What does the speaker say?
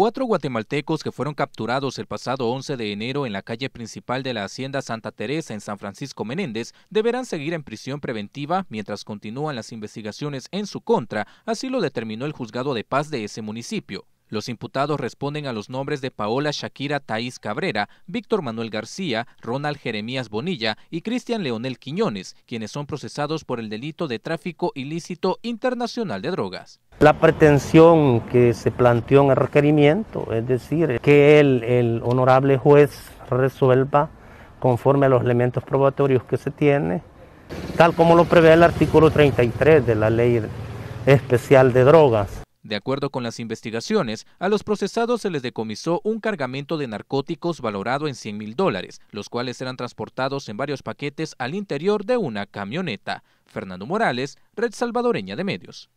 Cuatro guatemaltecos que fueron capturados el pasado 11 de enero en la calle principal de la Hacienda Santa Teresa en San Francisco Menéndez deberán seguir en prisión preventiva mientras continúan las investigaciones en su contra, así lo determinó el juzgado de paz de ese municipio. Los imputados responden a los nombres de Paola Shakira Taís Cabrera, Víctor Manuel García, Ronald Jeremías Bonilla y Cristian Leonel Quiñones, quienes son procesados por el delito de tráfico ilícito internacional de drogas la pretensión que se planteó en el requerimiento, es decir, que el honorable juez resuelva conforme a los elementos probatorios que se tiene, tal como lo prevé el artículo 33 de la Ley Especial de Drogas. De acuerdo con las investigaciones, a los procesados se les decomisó un cargamento de narcóticos valorado en 100 mil dólares, los cuales eran transportados en varios paquetes al interior de una camioneta. Fernando Morales, Red Salvadoreña de Medios.